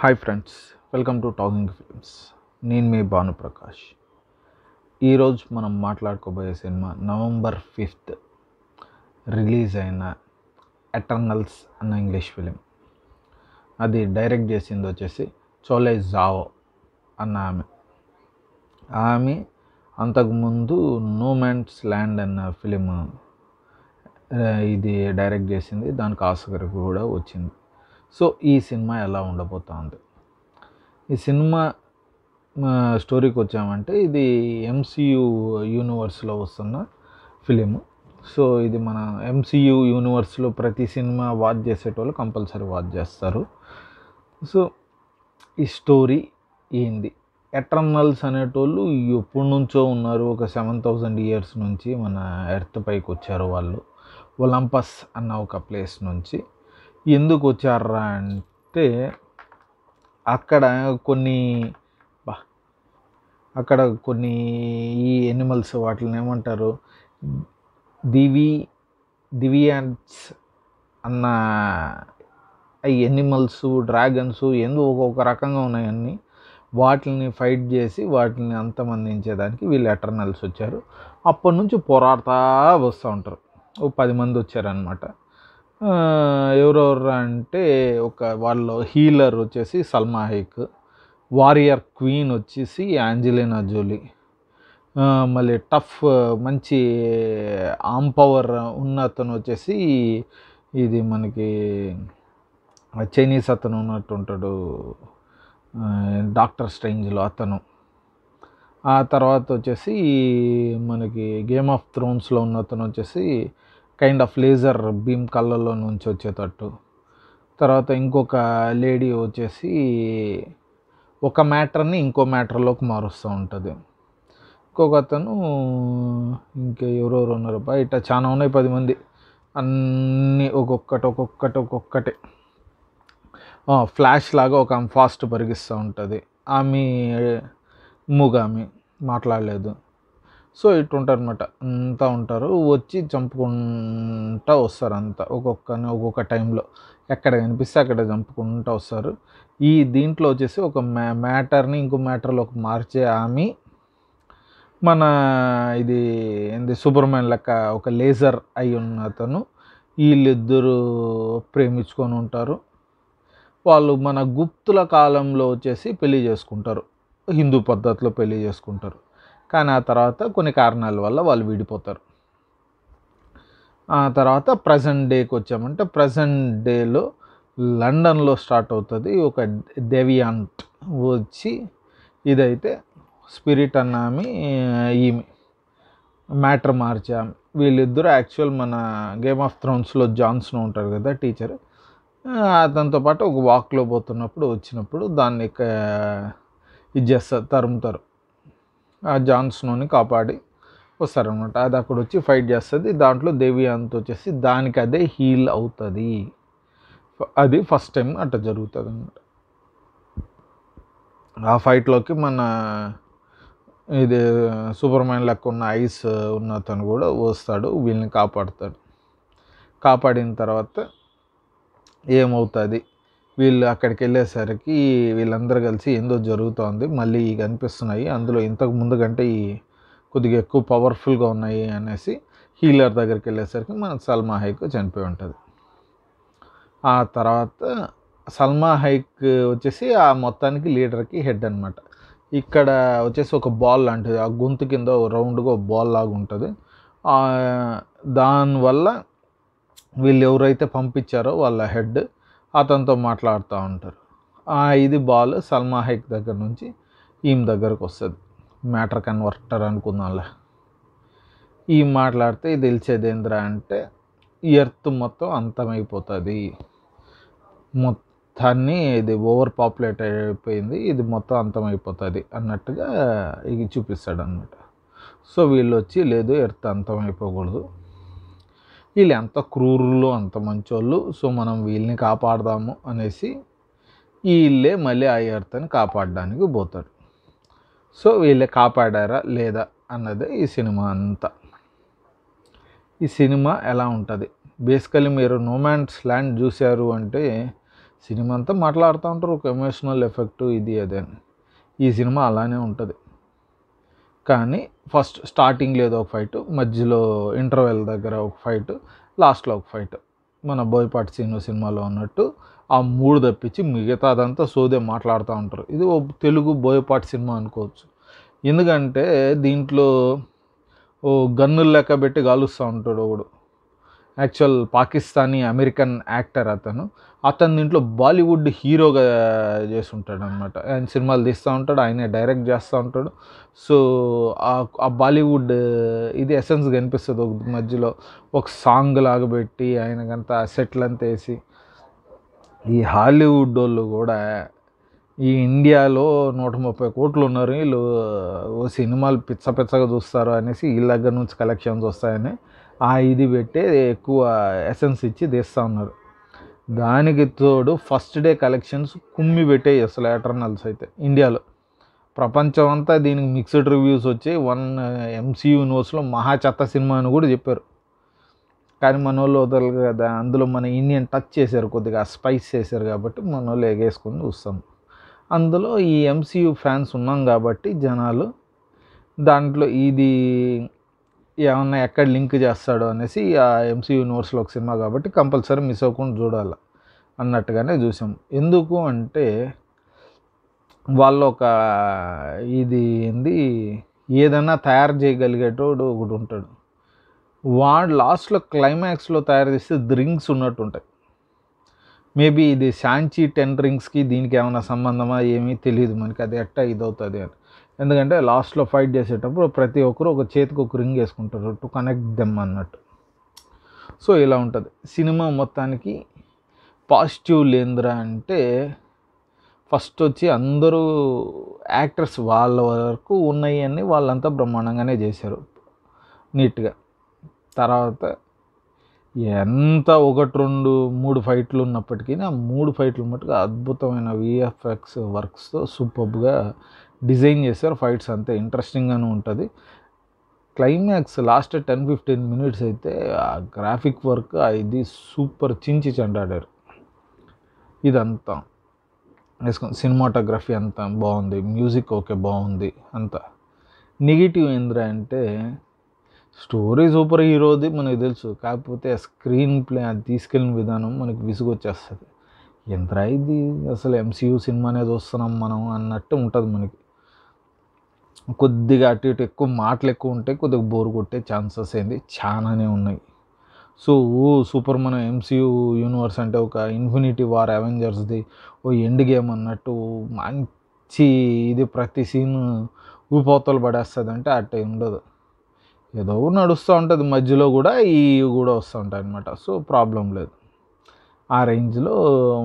hi friends welcome to talking films నేను మీ భానుప్రకాష్ ఈరోజు మనం మాట్లాడుకోబోయే సినిమా నవంబర్ ఫిఫ్త్ రిలీజ్ అయిన ఎటర్నల్స్ అన్న ఇంగ్లీష్ ఫిలిం అది డైరెక్ట్ చేసింది వచ్చేసి చోలే జావో అన్న ఆమె ఆమె అంతకుముందు నో మ్యాన్స్ ల్యాండ్ అన్న ఫిలిం ఇది డైరెక్ట్ చేసింది దానికి ఆస్కర్ కూడా వచ్చింది సో ఈ సినిమా ఎలా ఉండబోతోంది ఈ సినిమా స్టోరీకి వచ్చామంటే ఇది ఎంసీయు యూనివర్స్లో వస్తున్న ఫిలిము సో ఇది మన ఎంసీయు యూనివర్స్లో ప్రతి సినిమా వాచ్ చేసేటోళ్ళు కంపల్సరీ వాచ్ చేస్తారు సో ఈ స్టోరీ ఏంది ఎటర్నల్స్ అనేటోళ్ళు ఎప్పటి నుంచో ఉన్నారు ఒక సెవెన్ థౌజండ్ ఇయర్స్ నుంచి మన ఎర్త్ పైకి వచ్చారు వాళ్ళు ఒలంపస్ అన్న ఒక ప్లేస్ నుంచి ఎందుకు వచ్చారా అంటే అక్కడ కొన్ని అక్కడ కొన్ని ఈ ఎనిమల్స్ వాటిని ఏమంటారు దివి దివియాన్స్ అన్న ఎనిమల్స్ డ్రాగన్స్ ఎందుకు ఒక్కొక్క రకంగా ఉన్నాయన్నీ వాటిని ఫైట్ చేసి వాటిని అంతమందించేదానికి వీళ్ళు ఎటర్నల్స్ వచ్చారు అప్పటి నుంచి పోరాడుతూ వస్తూ ఉంటారు ఓ పది మంది వచ్చారనమాట ఎవరెవరు అంటే ఒక వాళ్ళు హీలర్ వచ్చేసి సల్మా హైక్ వారియర్ క్వీన్ వచ్చేసి యాంజలినా జోలీ మళ్ళీ టఫ్ మంచి ఆమ్ పవర్ ఉన్న అతను వచ్చేసి ఇది మనకి చైనీస్ అతను ఉన్నట్టు ఉంటాడు డాక్టర్ స్ట్రేంజ్లో అతను ఆ తర్వాత వచ్చేసి మనకి గేమ్ ఆఫ్ థ్రోన్స్లో ఉన్న అతను వచ్చేసి కైండ్ ఆఫ్ లేజర్ భీమ్ కళ్ళల్లో నుంచి వచ్చేటట్టు తర్వాత ఇంకొక లేడీ వచ్చేసి ఒక మ్యాటర్ని ఇంకో మ్యాటర్లోకి మారుస్తూ ఉంటుంది ఇంకొక అతను ఇంకా ఎవరెవరు ఉన్నారు బయట చాలా ఉన్నాయి పది మంది అన్నీ ఒక్కొక్కటి ఒక్కొక్కటి ఒక్కొక్కటి ఫ్లాష్ లాగా ఒక ఆమె ఫాస్ట్ పరిగిస్తూ ఉంటుంది ఆమె మూగామి మాట్లాడలేదు సో ఇటు ఉంటారనమాట అంతా ఉంటారు వచ్చి చంపుకుంటా వస్తారు అంతా ఒక్కొక్కని ఒక్కొక్క టైంలో ఎక్కడ కనిపిస్తే అక్కడ చంపుకుంటా వస్తారు ఈ దీంట్లో వచ్చేసి ఒక మ్యా మ్యాటర్ని ఇంకో మ్యాటర్లోకి మార్చే ఆమె మన ఇది ఏంది సూపర్మ్యాన్ లెక్క ఒక లేజర్ అయి ఉన్న అతను వీళ్ళిద్దరూ ప్రేమించుకొని ఉంటారు వాళ్ళు మన గుప్తుల కాలంలో వచ్చేసి పెళ్లి చేసుకుంటారు హిందూ పద్ధతిలో పెళ్లి చేసుకుంటారు కానీ ఆ తర్వాత కొన్ని కారణాల వల్ల వాళ్ళు విడిపోతారు ఆ తర్వాత ప్రజెంట్ డేకి వచ్చామంటే ప్రజెంట్ డేలో లండన్లో స్టార్ట్ అవుతుంది ఒక దెవియాంట్ వచ్చి ఇదైతే స్పిరిట్ అన్న ఆమె ఈమె మ్యాటర్ ఆమె వీళ్ళిద్దరూ యాక్చువల్ మన గేమ్ ఆఫ్ థ్రోన్స్లో జాన్స్ను ఉంటారు కదా టీచర్ దాంతో పాటు ఒక వాక్లో పోతున్నప్పుడు వచ్చినప్పుడు దాన్ని ఇది చేస్తారు తరుముతారు ఆ జాన్స్నోని కాపాడి వస్తారనమాట అది అక్కడ వచ్చి ఫైట్ చేస్తుంది దాంట్లో దేవి అంత వచ్చేసి దానికి అదే హీల్ అవుతుంది అది ఫస్ట్ టైం అట్లా జరుగుతుంది అనమాట ఆ ఫైట్లోకి మన ఇది సూపర్ లెక్క ఉన్న ఐస్ ఉన్న అతను కూడా వస్తాడు వీళ్ళని కాపాడుతాడు కాపాడిన తర్వాత ఏమవుతుంది వీళ్ళు అక్కడికి వెళ్ళేసరికి వీళ్ళందరూ కలిసి ఏందో జరుగుతోంది మళ్ళీ కనిపిస్తున్నాయి అందులో ఇంతకు ముందు కంటే ఈ కొద్దిగా ఎక్కువ పవర్ఫుల్గా ఉన్నాయి అనేసి హీలర్ దగ్గరికి వెళ్ళేసరికి మన సల్మా హైక్ చనిపోయి ఉంటుంది ఆ తర్వాత సల్మా హైక్ వచ్చేసి ఆ మొత్తానికి లీడర్కి హెడ్ అనమాట ఇక్కడ వచ్చేసి ఒక బాల్ లాంటిది ఆ గొంతు కింద రౌండ్గా బాల్ లాగా ఉంటుంది దానివల్ల వీళ్ళు ఎవరైతే పంపించారో వాళ్ళ హెడ్ అతనితో మాట్లాడుతూ ఉంటారు ఇది బాల్ సల్మా హైక్ దగ్గర నుంచి ఈమె దగ్గరకు వస్తుంది మ్యాటర్ కన్వర్టర్ అనుకుందాంలే ఈ మాట్లాడితే ఇది తెలిసేదేంద్రా అంటే ఎర్త్ మొత్తం అంతమైపోతుంది మొత్తాన్ని ఇది ఓవర్ పాపులేట్ అయిపోయింది ఇది మొత్తం అంతమైపోతుంది అన్నట్టుగా ఇది చూపిస్తాడు అనమాట సో వీళ్ళు వచ్చి లేదు ఎర్త్ అంతమైపోకూడదు వీళ్ళు ఎంత క్రూరులు అంత మంచోళ్ళు సో మనం వీళ్ళని కాపాడదాము అనేసి వీళ్ళే మళ్ళీ ఆ ఎర్త్ని కాపాడడానికి పోతాడు సో వీళ్ళే కాపాడారా లేదా అన్నదే ఈ సినిమా అంతా ఈ సినిమా ఎలా ఉంటుంది బేసికలీ మీరు నోమాన్స్ ల్యాండ్ చూశారు అంటే సినిమా అంతా మాట్లాడుతూ ఉంటారు ఒక ఎమోషనల్ ఎఫెక్ట్ ఇది అదే ఈ సినిమా అలానే ఉంటుంది కానీ ఫస్ట్ స్టార్టింగ్ లేదు ఒక ఫైట్ మధ్యలో ఇంటర్వెల్ దగ్గర ఒక ఫైట్ లాస్ట్లో ఒక ఫైట్ మన బోయపాటి సీను సినిమాలో ఉన్నట్టు ఆ మూడు తప్పించి అదంతా సోదే మాట్లాడుతూ ఉంటారు ఇది ఓ తెలుగు బోయపాటి సినిమా అనుకోవచ్చు ఎందుకంటే దీంట్లో ఓ గన్నులు లెక్క పెట్టి కాలుస్తూ ఉంటాడు ఒకడు యాక్చువల్ పాకిస్తానీ అమెరికన్ యాక్టర్ అతను అతను దీంట్లో బాలీవుడ్ హీరోగా చేస్తుంటాడు అనమాట ఆయన సినిమాలు తీస్తూ ఉంటాడు ఆయనే డైరెక్ట్ చేస్తూ ఉంటాడు సో ఆ బాలీవుడ్ ఇది ఎసెన్స్ కనిపిస్తుంది ఒక మధ్యలో ఒక సాంగ్ లాగా పెట్టి ఆయనకంతా సెట్లు అంతా వేసి ఈ హాలీవుడ్ వాళ్ళు కూడా ఈ ఇండియాలో నూట ముప్పై కోట్లు ఉన్నారు వీళ్ళు సినిమాలు పిచ్చ పిచ్చగా చూస్తారు అనేసి వీళ్ళ దగ్గర నుంచి కలెక్షన్స్ వస్తాయని ఆ ఇది పెట్టి ఎక్కువ ఎసెన్స్ ఇచ్చి తీస్తూ ఉన్నారు దానికి తోడు ఫస్ట్ డే కలెక్షన్స్ కుమ్మి పెట్టేయి అసలు ఎటర్నల్స్ అయితే ఇండియాలో ప్రపంచం అంతా దీనికి మిక్స్డ్ రివ్యూస్ వచ్చి వన్ ఎంసీయూ నోట్స్లో మహా చెత్త సినిమా అని కూడా చెప్పారు కానీ మన వాళ్ళు వదలరు కదా అందులో మన ఇండియన్ టచ్ చేశారు కొద్దిగా స్పైస్ చేశారు కాబట్టి మన వాళ్ళు ఎగేసుకొని చూస్తాం అందులో ఈ ఎంసీయూ ఫ్యాన్స్ ఉన్నాం కాబట్టి జనాలు దాంట్లో ఇది ఏమన్నా ఎక్కడ లింక్ చేస్తాడో అనేసి ఆ ఎంసీయూ నోట్స్లో ఒక సినిమా కాబట్టి కంపల్సరీ మిస్ అవ్వకుండా చూడాలి అన్నట్టుగానే చూసాం ఎందుకు అంటే వాళ్ళు ఒక ఇది ఏంది ఏదైనా తయారు చేయగలిగేటోడు ఒకటి ఉంటాడు వాడు లాస్ట్లో క్లైమాక్స్లో తయారు చేస్తే డ్రింక్స్ ఉన్నట్టు ఉంటాయి మేబీ ఇది శాంచి టెన్ డ్రింక్స్కి దీనికి ఏమైనా సంబంధమా ఏమీ తెలియదు మనకి అది ఎట్టా ఇదవుతుంది అని ఎందుకంటే లాస్ట్లో ఫైట్ చేసేటప్పుడు ప్రతి ఒక్కరు ఒక చేతికి ఒక రింగ్ వేసుకుంటారు టు కనెక్ట్ దెమ్ అన్నట్టు సో ఇలా ఉంటుంది సినిమా మొత్తానికి పాజిటివ్ లేంద్రా అంటే ఫస్ట్ వచ్చి అందరూ యాక్టర్స్ వాళ్ళ వరకు ఉన్నాయి అని వాళ్ళంతా బ్రహ్మాండంగానే చేశారు నీట్గా తర్వాత ఎంత ఒకటి రెండు మూడు ఫైట్లు ఉన్నప్పటికీ ఆ మూడు ఫైట్లు మటుకు అద్భుతమైన విఎఫ్ఎక్స్ వర్క్స్తో సూపర్గా డిజైన్ చేశారు ఫైట్స్ అంతే ఇంట్రెస్టింగ్గానే ఉంటుంది climax last ten fifteen minutes అయితే ఆ గ్రాఫిక్ వర్క్ ఇది సూపర్ చించి చెండాడారు ఇదంతా వేసుకొని సినిమాటోగ్రఫీ అంతా బాగుంది మ్యూజిక్ ఓకే బాగుంది అంతా నెగిటివ్ ఏంద్రా అంటే స్టోరీ సూపర్ హీరోది మనకు తెలుసు కాకపోతే ఆ స్క్రీన్ ప్లే అది తీసుకెళ్ళిన విధానం మనకి విసుగొచ్చేస్తుంది ఎంత ఇది అసలు ఎంసీయూ సినిమా అనేది వస్తున్నాం మనం అన్నట్టు ఉంటుంది మనకి కొద్దిగా అటు ఇటు ఎక్కువ మాటలు ఎక్కువ ఉంటే కొద్దిగా బోర్ కొట్టే ఛాన్సెస్ ఏంది చాలానే ఉన్నాయి సో ఓ సూపర్ మన ఎంసీయూ యూనివర్స్ అంటే ఒక ఇన్ఫినిటీ వార్ అవెంజర్స్ది ఓ ఎండ్ గేమ్ అన్నట్టు మంచి ఇది ప్రతి సీన్ ఊపోతలు పడేస్తుంది అంటే అట్ట ఉండదు ఏదో నడుస్తూ ఉంటుంది మధ్యలో కూడా ఈ కూడా వస్తూ ఉంటాయి అనమాట సో ప్రాబ్లం లేదు ఆ రేంజ్లో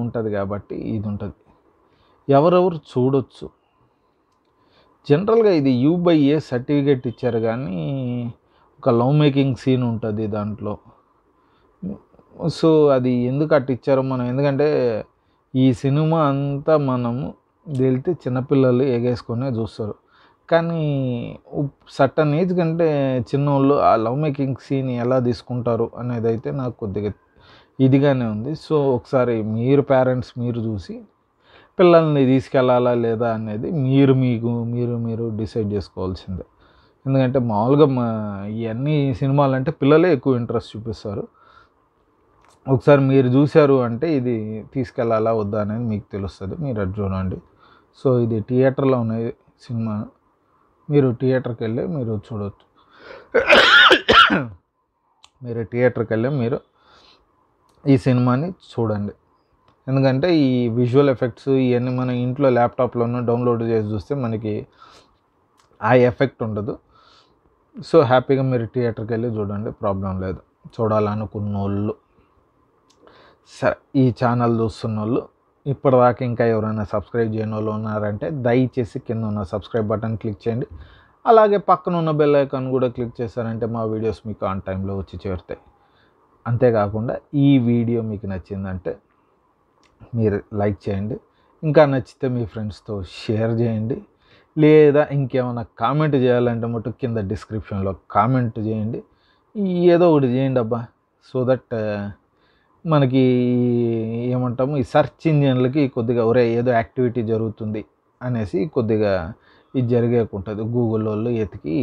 ఉంటుంది కాబట్టి ఇది ఉంటుంది ఎవరెవరు చూడొచ్చు జనరల్గా ఇది యూ బై ఏ సర్టిఫికేట్ ఇచ్చారు కానీ ఒక లవ్ మేకింగ్ సీన్ ఉంటుంది దాంట్లో సో అది ఎందుకు అట్ ఇచ్చారో మనం ఎందుకంటే ఈ సినిమా అంతా మనము వెళ్తే చిన్నపిల్లలు ఎగేసుకునే చూస్తారు కానీ సట్టన్ ఏజ్ కంటే చిన్నోళ్ళు ఆ లవ్ మేకింగ్ సీన్ ఎలా తీసుకుంటారు అనేది అయితే నాకు కొద్దిగా ఇదిగానే ఉంది సో ఒకసారి మీరు పేరెంట్స్ మీరు చూసి పిల్లల్ని తీసుకెళ్ళాలా లేదా అనేది మీరు మీకు మీరు మీరు డిసైడ్ చేసుకోవాల్సిందే ఎందుకంటే మామూలుగా మా ఇవన్నీ సినిమాలు అంటే పిల్లలే ఎక్కువ ఇంట్రెస్ట్ చూపిస్తారు ఒకసారి మీరు చూశారు అంటే ఇది తీసుకెళ్ళాలా వద్దా అనేది మీకు తెలుస్తుంది మీరు అది చూడండి సో ఇది థియేటర్లో ఉన్న సినిమా మీరు థియేటర్కి వెళ్ళి మీరు చూడవచ్చు మీరు థియేటర్కి వెళ్ళి మీరు ఈ సినిమాని చూడండి ఎందుకంటే ఈ విజువల్ ఎఫెక్ట్స్ ఇవన్నీ మనం ఇంట్లో ల్యాప్టాప్లోనూ డౌన్లోడ్ చేసి చూస్తే మనకి ఆ ఎఫెక్ట్ ఉండదు సో హ్యాపీగా మీరు థియేటర్కి వెళ్ళి చూడండి ప్రాబ్లం లేదు చూడాలనుకున్న వాళ్ళు సరే ఈ ఛానల్ చూస్తున్న వాళ్ళు ఇప్పటిదాకా ఇంకా ఎవరైనా సబ్స్క్రైబ్ చేయని వాళ్ళు ఉన్నారంటే దయచేసి కింద ఉన్న సబ్స్క్రైబ్ బటన్ క్లిక్ చేయండి అలాగే పక్కన ఉన్న బెల్ ఐకాన్ కూడా క్లిక్ చేశారంటే మా వీడియోస్ మీకు ఆన్ టైంలో వచ్చి చేరుతాయి అంతేకాకుండా ఈ వీడియో మీకు నచ్చిందంటే మీరు లైక్ చేయండి ఇంకా నచ్చితే మీ ఫ్రెండ్స్తో షేర్ చేయండి లేదా ఇంకేమైనా కామెంట్ చేయాలంటే మటు కింద డిస్క్రిప్షన్లో కామెంట్ చేయండి ఏదో ఒకటి చేయండి అబ్బా సో దట్ మనకి ఏమంటాము ఈ సర్చ్ ఇంజిన్లకి కొద్దిగా ఒరే ఏదో యాక్టివిటీ జరుగుతుంది అనేసి కొద్దిగా ఇది జరిగేకుంటుంది గూగుల్ వాళ్ళు ఎతికి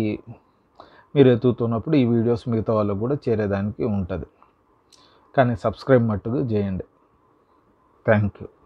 మీరు ఎతుకుతున్నప్పుడు ఈ వీడియోస్ మిగతా వాళ్ళకు కూడా చేరేదానికి ఉంటుంది కానీ సబ్స్క్రైబ్ మట్టుకు చేయండి Thank